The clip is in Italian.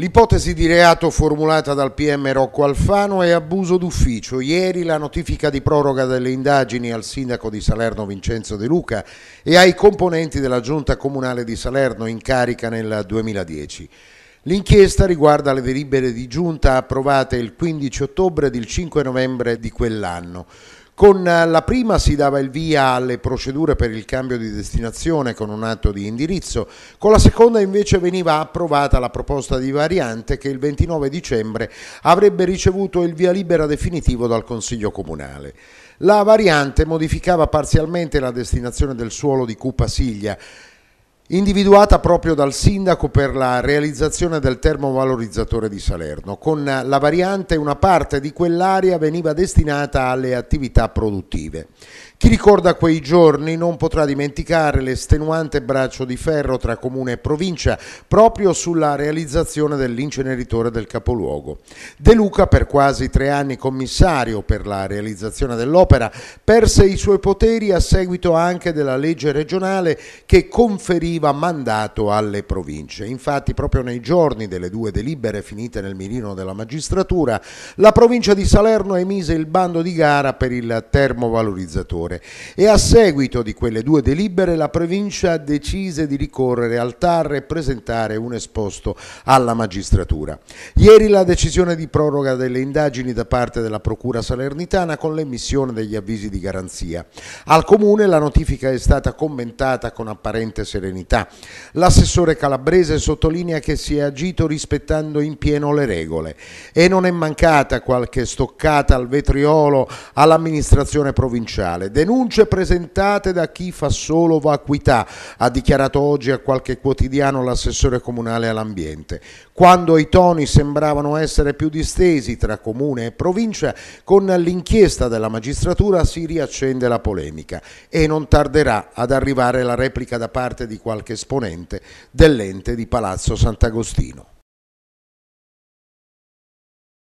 L'ipotesi di reato formulata dal PM Rocco Alfano è abuso d'ufficio. Ieri la notifica di proroga delle indagini al sindaco di Salerno Vincenzo De Luca e ai componenti della giunta comunale di Salerno in carica nel 2010. L'inchiesta riguarda le delibere di giunta approvate il 15 ottobre ed il 5 novembre di quell'anno. Con eh, la prima si dava il via alle procedure per il cambio di destinazione con un atto di indirizzo, con la seconda invece veniva approvata la proposta di variante che il 29 dicembre avrebbe ricevuto il via libera definitivo dal Consiglio Comunale. La variante modificava parzialmente la destinazione del suolo di Cupa Siglia, individuata proprio dal sindaco per la realizzazione del termovalorizzatore di Salerno. Con la variante una parte di quell'area veniva destinata alle attività produttive. Chi ricorda quei giorni non potrà dimenticare l'estenuante braccio di ferro tra comune e provincia proprio sulla realizzazione dell'inceneritore del capoluogo. De Luca, per quasi tre anni commissario per la realizzazione dell'opera, perse i suoi poteri a seguito anche della legge regionale che conferiva definitiva mandato alle province. Infatti proprio nei giorni delle due delibere finite nel mirino della magistratura, la provincia di Salerno emise il bando di gara per il termovalorizzatore e a seguito di quelle due delibere la provincia decise di ricorrere al TAR e presentare un esposto alla magistratura. Ieri la decisione di proroga delle indagini da parte della Procura Salernitana con l'emissione degli avvisi di garanzia. Al Comune la notifica è stata commentata con apparente serenità comunità. L'assessore Calabrese sottolinea che si è agito rispettando in pieno le regole e non è mancata qualche stoccata al vetriolo all'amministrazione provinciale. Denunce presentate da chi fa solo vacuità, ha dichiarato oggi a qualche quotidiano l'assessore comunale all'ambiente. Quando i toni sembravano essere più distesi tra comune e provincia, con l'inchiesta della magistratura si riaccende la polemica e non tarderà ad arrivare la replica da parte di qualche qualche esponente dell'ente di Palazzo Sant'Agostino.